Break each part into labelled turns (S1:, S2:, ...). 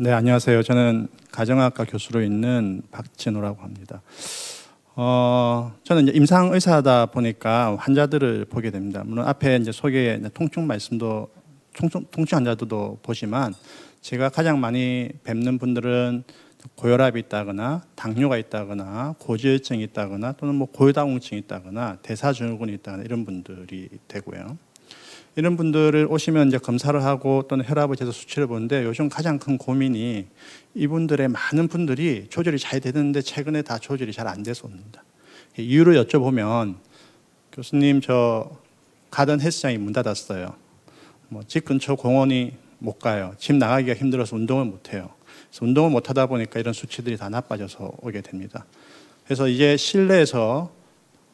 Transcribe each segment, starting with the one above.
S1: 네, 안녕하세요. 저는 가정학과 교수로 있는 박진호라고 합니다. 어, 저는 임상 의사다 보니까 환자들을 보게 됩니다. 물론 앞에 이제 소개에 통증 말씀도 통증, 통증 환자들도 보지만 제가 가장 많이 뵙는 분들은 고혈압이 있다거나 당뇨가 있다거나 고지혈증이 있다거나 또는 뭐고혈당공증이 있다거나 대사증후군이 있다거나 이런 분들이 되고요. 이런 분들을 오시면 이제 검사를 하고 또는 혈압을 재서 수치를 보는데 요즘 가장 큰 고민이 이분들의 많은 분들이 조절이 잘 되는데 최근에 다 조절이 잘 안 돼서 옵니다. 이유를 여쭤보면 교수님 저가든 헬스장이 문 닫았어요. 뭐 집 근처 공원이 못 가요. 집 나가기가 힘들어서 운동을 못 해요. 그래서 운동을 못 하다 보니까 이런 수치들이 다 나빠져서 오게 됩니다. 그래서 이제 실내에서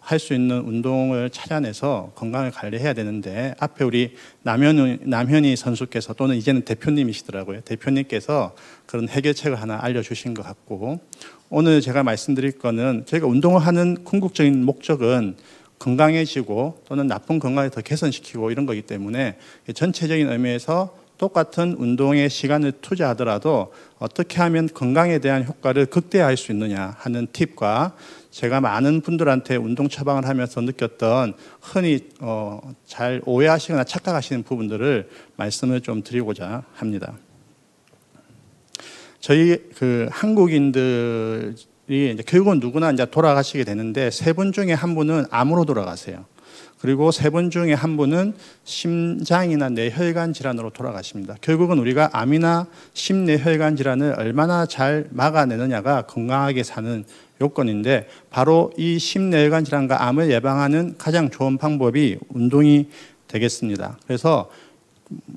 S1: 할수 있는 운동을 찾아내서 건강을 관리해야 되는데 앞에 우리 남현, 남현희 선수께서 또는 이제는 대표님이시더라고요. 대표님께서 그런 해결책을 하나 알려주신 것 같고 오늘 제가 말씀드릴 거는 저희가 운동을 하는 궁극적인 목적은 건강해지고 또는 나쁜 건강을 더 개선시키고 이런 거기 때문에 전체적인 의미에서 똑같은 운동의 시간을 투자하더라도 어떻게 하면 건강에 대한 효과를 극대화할 수 있느냐 하는 팁과 제가 많은 분들한테 운동 처방을 하면서 느꼈던 흔히 어, 잘 오해하시거나 착각하시는 부분들을 말씀을 좀 드리고자 합니다. 저희 그 한국인들이 교육은 누구나 이제 돌아가시게 되는데 세 분 중에 한 분은 암으로 돌아가세요. 그리고 세 분 중에 한 분은 심장이나 뇌혈관 질환으로 돌아가십니다. 결국은 우리가 암이나 심뇌혈관 질환을 얼마나 잘 막아내느냐가 건강하게 사는 요건인데 바로 이 심뇌혈관 질환과 암을 예방하는 가장 좋은 방법이 운동이 되겠습니다. 그래서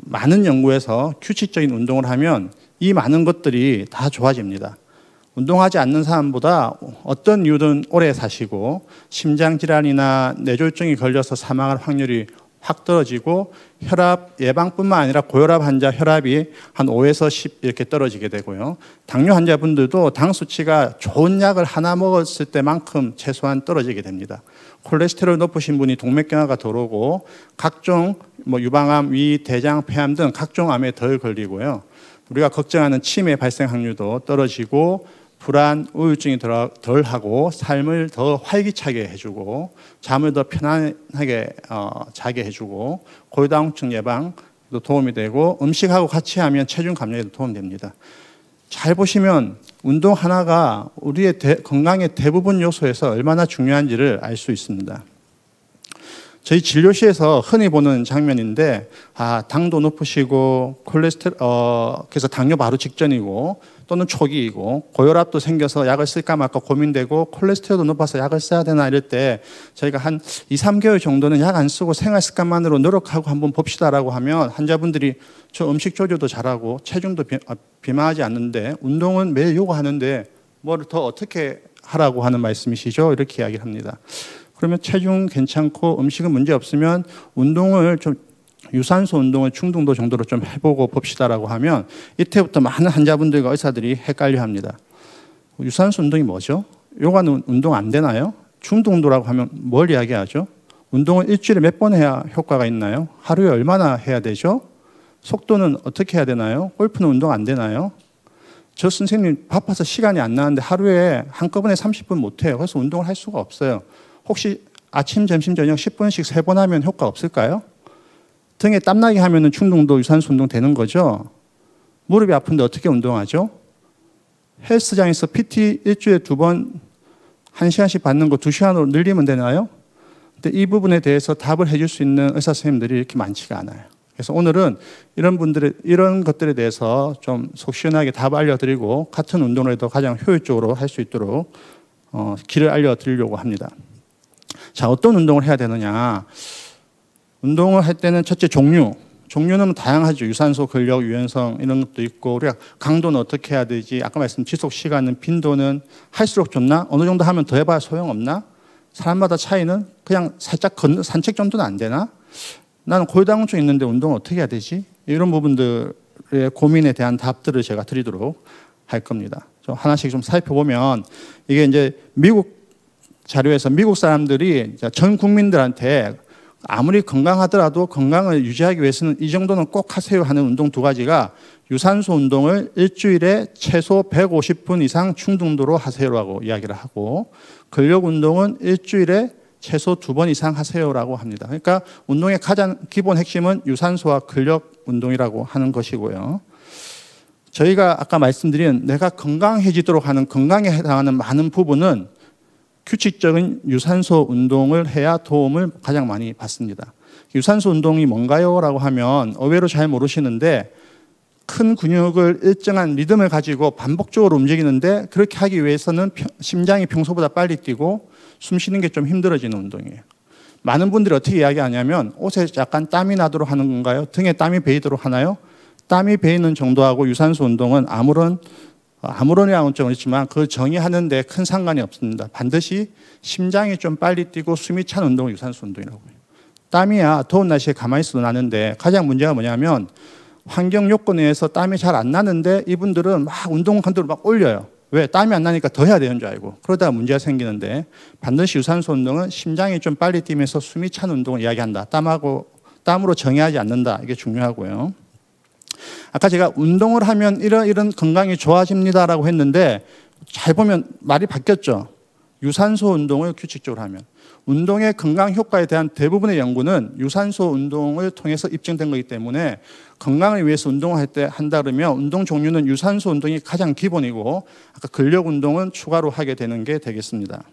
S1: 많은 연구에서 규칙적인 운동을 하면 이 많은 것들이 다 좋아집니다. 운동하지 않는 사람보다 어떤 이유든 오래 사시고 심장질환이나 뇌졸중이 걸려서 사망할 확률이 확 떨어지고 혈압 예방뿐만 아니라 고혈압 환자 혈압이 한 5에서 10 이렇게 떨어지게 되고요. 당뇨 환자분들도 당 수치가 좋은 약을 하나 먹었을 때만큼 최소한 떨어지게 됩니다. 콜레스테롤 높으신 분이 동맥경화가 덜 오고 각종 뭐 유방암, 위, 대장, 폐암 등 각종 암에 덜 걸리고요. 우리가 걱정하는 치매 발생 확률도 떨어지고 불안, 우울증이 덜 하고 삶을 더 활기차게 해주고 잠을 더 편안하게 어, 자게 해주고 골다공증 예방도 도움이 되고 음식하고 같이 하면 체중 감량에도 도움됩니다. 잘 보시면 운동 하나가 우리의 대, 건강의 대부분 요소에서 얼마나 중요한지를 알 수 있습니다. 저희 진료실에서 흔히 보는 장면인데 아 당도 높으시고 콜레스테롤 어, 그래서 당뇨 바로 직전이고 또는 초기이고 고혈압도 생겨서 약을 쓸까 말까 고민되고 콜레스테롤도 높아서 약을 써야 되나 이럴 때 저희가 한 2, 3개월 정도는 약 안 쓰고 생활 습관만으로 노력하고 한번 봅시다라고 하면 환자분들이 저 음식 조절도 잘하고 체중도 비, 아, 어, 만하지 않는데 운동은 매일 요구하는데 뭘 더 어떻게 하라고 하는 말씀이시죠? 이렇게 이야기를 합니다. 그러면 체중 괜찮고 음식은 문제 없으면 운동을 좀 유산소 운동을 중등도 정도로 좀 해보고 봅시다라고 하면 이때부터 많은 환자분들과 의사들이 헷갈려 합니다. 유산소 운동이 뭐죠? 요가는 운동 안 되나요? 중등도라고 하면 뭘 이야기하죠? 운동을 일주일에 몇 번 해야 효과가 있나요? 하루에 얼마나 해야 되죠? 속도는 어떻게 해야 되나요? 골프는 운동 안 되나요? 저 선생님 바빠서 시간이 안 나는데 하루에 한꺼번에 30분 못 해요. 그래서 운동을 할 수가 없어요. 혹시 아침, 점심, 저녁 10분씩 세 번 하면 효과 없을까요? 등에 땀나게 하면 충동도 유산소 운동 되는 거죠. 무릎이 아픈데 어떻게 운동하죠? 헬스장에서 PT 일주일에 두 번, 한 시간씩 받는 거 두 시간으로 늘리면 되나요? 근데 이 부분에 대해서 답을 해줄 수 있는 의사 선생님들이 이렇게 많지가 않아요. 그래서 오늘은 이런 분들의, 이런 것들에 대해서 좀 속 시원하게 답 알려드리고 같은 운동을도 가장 효율적으로 할 수 있도록 어, 길을 알려드리려고 합니다. 자, 어떤 운동을 해야 되느냐. 운동을 할 때는 첫째 종류. 종류는 뭐 다양하죠. 유산소, 근력, 유연성 이런 것도 있고 우리가 강도는 어떻게 해야 되지? 아까 말씀 지속 시간은 빈도는 할수록 좋나? 어느 정도 하면 더 해봐야 소용없나? 사람마다 차이는 그냥 살짝 걷는 산책 정도는 안 되나? 나는 골다공증 있는데 운동 어떻게 해야 되지? 이런 부분들의 고민에 대한 답들을 제가 드리도록 할 겁니다. 좀 하나씩 좀 살펴보면 이게 이제 미국 자료에서 미국 사람들이 전 국민들한테 아무리 건강하더라도 건강을 유지하기 위해서는 이 정도는 꼭 하세요 하는 운동 두 가지가 유산소 운동을 일주일에 최소 150분 이상 충동도로 하세요라고 이야기를 하고 근력 운동은 일주일에 최소 두 번 이상 하세요라고 합니다. 그러니까 운동의 가장 기본 핵심은 유산소와 근력 운동이라고 하는 것이고요. 저희가 아까 말씀드린 내가 건강해지도록 하는 건강에 해당하는 많은 부분은 규칙적인 유산소 운동을 해야 도움을 가장 많이 받습니다. 유산소 운동이 뭔가요? 라고 하면 의외로 잘 모르시는데 큰 근육을 일정한 리듬을 가지고 반복적으로 움직이는데 그렇게 하기 위해서는 심장이 평소보다 빨리 뛰고 숨 쉬는 게 좀 힘들어지는 운동이에요. 많은 분들이 어떻게 이야기하냐면 옷에 약간 땀이 나도록 하는 건가요? 등에 땀이 배이도록 하나요? 땀이 배이는 정도하고 유산소 운동은 아무런 아무런 야원증은 있지만 그 정의하는데 큰 상관이 없습니다. 반드시 심장이 좀 빨리 뛰고 숨이 찬 운동을 유산소 운동이라고 해요. 땀이야 아, 더운 날씨에 가만히 있어도 나는데 가장 문제가 뭐냐면 환경 요건에 의해서 땀이 잘 안 나는데 이분들은 막 운동 강도를 막 올려요. 왜? 땀이 안 나니까 더 해야 되는 줄 알고. 그러다 문제가 생기는데 반드시 유산소 운동은 심장이 좀 빨리 뛰면서 숨이 찬 운동을 이야기한다. 땀하고, 땀으로 정의하지 않는다. 이게 중요하고요. 아까 제가 운동을 하면 이런 이런 건강이 좋아집니다라고 했는데 잘 보면 말이 바뀌었죠. 유산소 운동을 규칙적으로 하면 운동의 건강 효과에 대한 대부분의 연구는 유산소 운동을 통해서 입증된 거기 때문에 건강을 위해서 운동을 할 때 한다 그러면 운동 종류는 유산소 운동이 가장 기본이고 아까 근력 운동은 추가로 하게 되는 게 되겠습니다.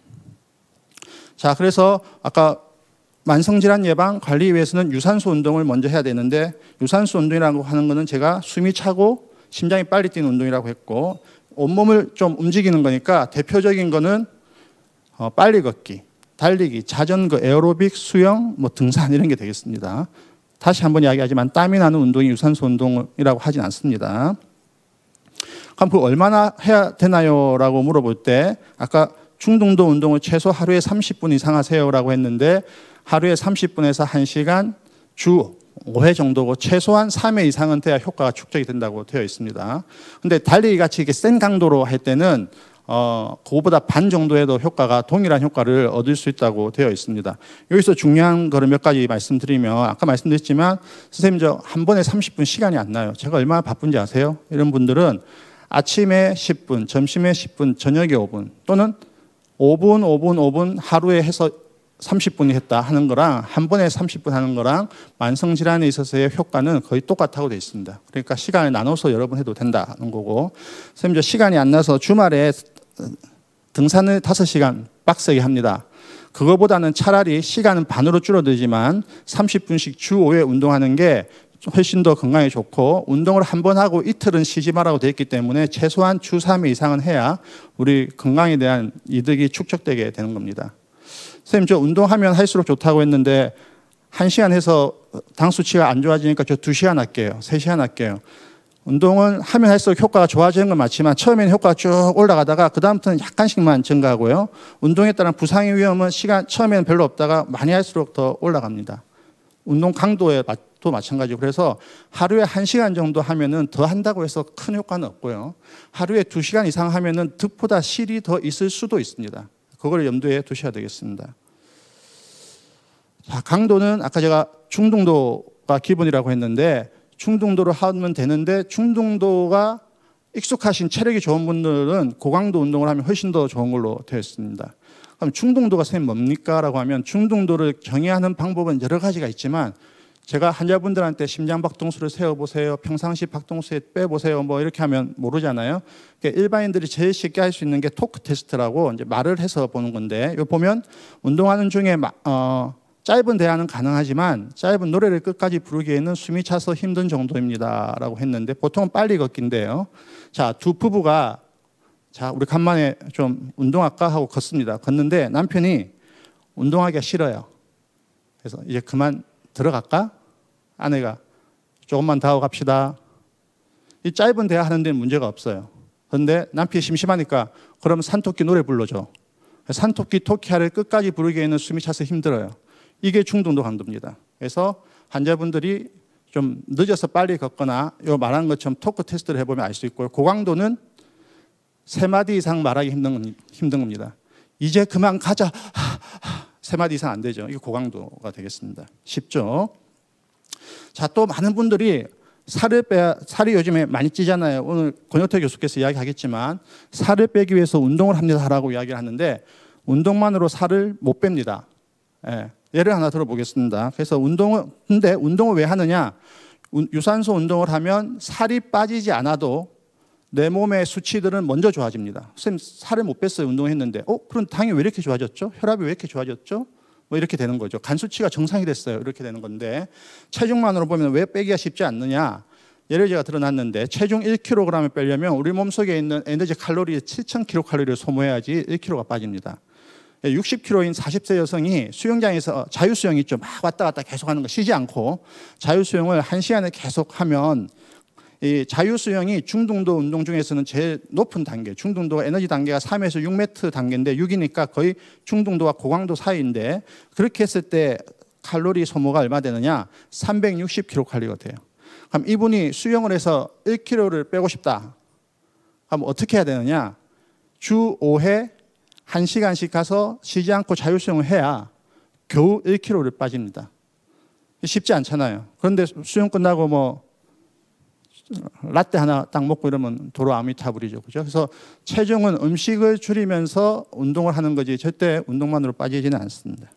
S1: 자, 그래서 아까 만성질환 예방 관리 위해서는 유산소 운동을 먼저 해야 되는데 유산소 운동이라고 하는 것은 제가 숨이 차고 심장이 빨리 뛰는 운동이라고 했고 온몸을 좀 움직이는 거니까 대표적인 거는 어, 빨리 걷기, 달리기, 자전거, 그 에어로빅, 수영, 뭐 등산 이런 게 되겠습니다. 다시 한번 이야기하지만 땀이 나는 운동이 유산소 운동이라고 하진 않습니다. 그럼 그 얼마나 해야 되나요? 라고 물어볼 때 아까 중등도 운동을 최소 하루에 30분 이상 하세요라고 했는데 하루에 30분에서 1시간 주 5회 정도고 최소한 3회 이상은 돼야 효과가 축적이 된다고 되어 있습니다. 근데 달리기 같이 이렇게 센 강도로 할 때는 어, 그거보다 반 정도에도 효과가 동일한 효과를 얻을 수 있다고 되어 있습니다. 여기서 중요한 거를 몇 가지 말씀드리면 아까 말씀드렸지만 선생님 저 한 번에 30분 시간이 안 나요. 제가 얼마나 바쁜지 아세요? 이런 분들은 아침에 10분, 점심에 10분, 저녁에 5분 또는 5분, 5분, 5분 하루에 해서 30분이 했다 하는 거랑 한 번에 30분 하는 거랑 만성 질환에 있어서의 효과는 거의 똑같다고 되어 있습니다. 그러니까 시간을 나눠서 여러 번 해도 된다는 거고 선생님 저 시간이 안 나서 주말에 등산을 5시간 빡세게 합니다. 그거보다는 차라리 시간은 반으로 줄어들지만 30분씩 주 5회 운동하는 게 훨씬 더 건강에 좋고 운동을 한 번 하고 이틀은 쉬지 말라고 되어 있기 때문에 최소한 주 3회 이상은 해야 우리 건강에 대한 이득이 축적되게 되는 겁니다. 선생님 저 운동하면 할수록 좋다고 했는데 한시간 해서 당 수치가 안 좋아지니까 저 두시간 할게요. 세시간 할게요. 운동은 하면 할수록 효과가 좋아지는 건 맞지만 처음에는 효과가 쭉 올라가다가 그다음부터는 약간씩만 증가하고요. 운동에 따른 부상의 위험은 시간 처음에는 별로 없다가 많이 할수록 더 올라갑니다. 운동 강도에도 마찬가지고 그래서 하루에 한시간 정도 하면은 더 한다고 해서 큰 효과는 없고요. 하루에 두시간 이상 하면은 득보다 실이 더 있을 수도 있습니다. 그걸 염두에 두셔야 되겠습니다. 강도는 아까 제가 중등도가 기본이라고 했는데 중등도로 하면 되는데 중등도가 익숙하신 체력이 좋은 분들은 고강도 운동을 하면 훨씬 더 좋은 걸로 되어 있습니다. 그럼 중등도가 선생님 뭡니까? 라고 하면 중등도를 정의하는 방법은 여러 가지가 있지만 제가 환자분들한테 심장박동수를 세어보세요. 평상시 박동수에 빼보세요. 뭐 이렇게 하면 모르잖아요. 그러니까 일반인들이 제일 쉽게 할 수 있는 게 토크 테스트라고 이제 말을 해서 보는 건데, 이거 보면 운동하는 중에 마, 어, 짧은 대화는 가능하지만 짧은 노래를 끝까지 부르기에는 숨이 차서 힘든 정도입니다. 라고 했는데 보통은 빨리 걷기데요 자, 두 부부가 자, 우리 간만에 좀 운동할까 하고 걷습니다. 걷는데 남편이 운동하기가 싫어요. 그래서 이제 그만 들어갈까? 아내가 조금만 더 하고 갑시다. 이 짧은 대화 하는 데는 문제가 없어요. 그런데 남편이 심심하니까 그럼 산토끼 노래 불러줘. 산토끼 토끼하를 끝까지 부르기에는 숨이 차서 힘들어요. 이게 중등도 강도입니다. 그래서 환자분들이 좀 늦어서 빨리 걷거나 요 말한 것처럼 토크 테스트를 해보면 알 수 있고요. 고강도는 세 마디 이상 말하기 힘든, 힘든 겁니다. 이제 그만 가자. 하, 세 마디 이상 안 되죠. 이게 고강도가 되겠습니다. 쉽죠? 자, 또 많은 분들이 살을 빼 살이 요즘에 많이 찌잖아요. 오늘 권혁태 교수께서 이야기하겠지만 살을 빼기 위해서 운동을 합니다라고 이야기를 하는데 운동만으로 살을 못 뺍니다. 예. 예를 하나 들어보겠습니다. 그래서 운동을 근데 운동을 왜 하느냐? 유산소 운동을 하면 살이 빠지지 않아도 내 몸의 수치들은 먼저 좋아집니다. 선생님 살을 못 뺐어요 운동했는데 어 그럼 당이 왜 이렇게 좋아졌죠? 혈압이 왜 이렇게 좋아졌죠? 뭐 이렇게 되는 거죠. 간 수치가 정상이 됐어요 이렇게 되는 건데 체중만으로 보면 왜 빼기가 쉽지 않느냐? 예를 제가 드러났는데 체중 1kg을 빼려면 우리 몸속에 있는 에너지 칼로리 7,000kcal를 소모해야지 1kg가 빠집니다. 60kg인 40세 여성이 수영장에서 자유수영 있죠. 막 왔다 갔다 계속 하는 거 쉬지 않고 자유수영을 1 시간에 계속 하면 이 자유수영이 중등도 운동 중에서는 제일 높은 단계, 중등도 에너지 단계가 3에서 6m 단계인데 6이니까 거의 중등도와 고강도 사이인데 그렇게 했을 때 칼로리 소모가 얼마 되느냐? 360kcal 돼요. 그럼 이분이 수영을 해서 1kg를 빼고 싶다. 그럼 어떻게 해야 되느냐? 주 5회 한 시간씩 가서 쉬지 않고 자유수영을 해야 겨우 1kg를 빠집니다. 쉽지 않잖아요. 그런데 수영 끝나고 뭐 라떼 하나 딱 먹고 이러면 도로 아미타불이죠. 그죠? 그래서 체중은 음식을 줄이면서 운동을 하는 거지 절대 운동만으로 빠지지는 않습니다.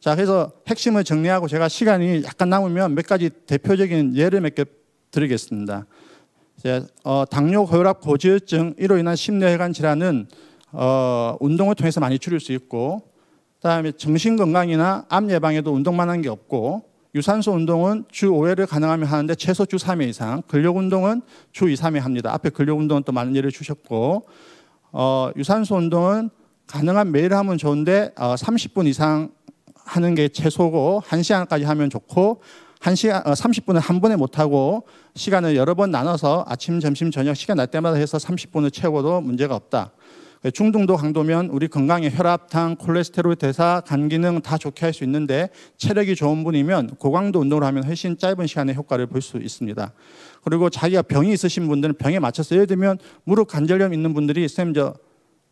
S1: 자, 그래서 핵심을 정리하고 제가 시간이 약간 남으면 몇 가지 대표적인 예를 몇 개 드리겠습니다. 이제 어, 당뇨, 혈압 고지혈증, 이로 인한 심뇌혈관 질환은 어, 운동을 통해서 많이 줄일 수 있고 그다음에 정신 건강이나 암 예방에도 운동만 한 게 없고 유산소 운동은 주 5회를 가능하면 하는데 최소 주 3회 이상, 근력 운동은 주 2, 3회 합니다. 앞에 근력 운동은 또 많은 예를 주셨고 어, 유산소 운동은 가능한 매일 하면 좋은데 어, 30분 이상 하는 게 최소고 1시간까지 하면 좋고 1시간 어, 30분을 한 번에 못 하고 시간을 여러 번 나눠서 아침, 점심, 저녁 시간 날 때마다 해서 30분을 채워도 문제가 없다. 중등도 예, 강도면 우리 건강에 혈압당, 콜레스테롤 대사, 간 기능 다 좋게 할 수 있는데 체력이 좋은 분이면 고강도 운동을 하면 훨씬 짧은 시간에 효과를 볼 수 있습니다. 그리고 자기가 병이 있으신 분들은 병에 맞춰서 예를 들면 무릎 관절염 있는 분들이 쌤저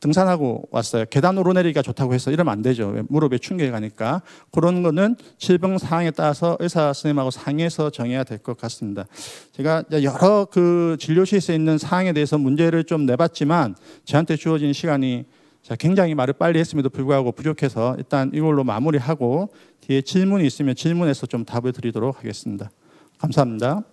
S1: 등산하고 왔어요. 계단 으로내리기가 좋다고 해서 이러면 안 되죠. 무릎에 충격이 가니까. 그런 거는 질병 상황에 따라서 의사 선생님하고 상의해서 정해야 될 것 같습니다. 제가 여러 그 진료실에서 있는 상황에 대해서 문제를 좀 내봤지만 저한테 주어진 시간이 굉장히 말을 빨리 했음에도 불구하고 부족해서 일단 이걸로 마무리하고 뒤에 질문이 있으면 질문에서 좀 답을 드리도록 하겠습니다. 감사합니다.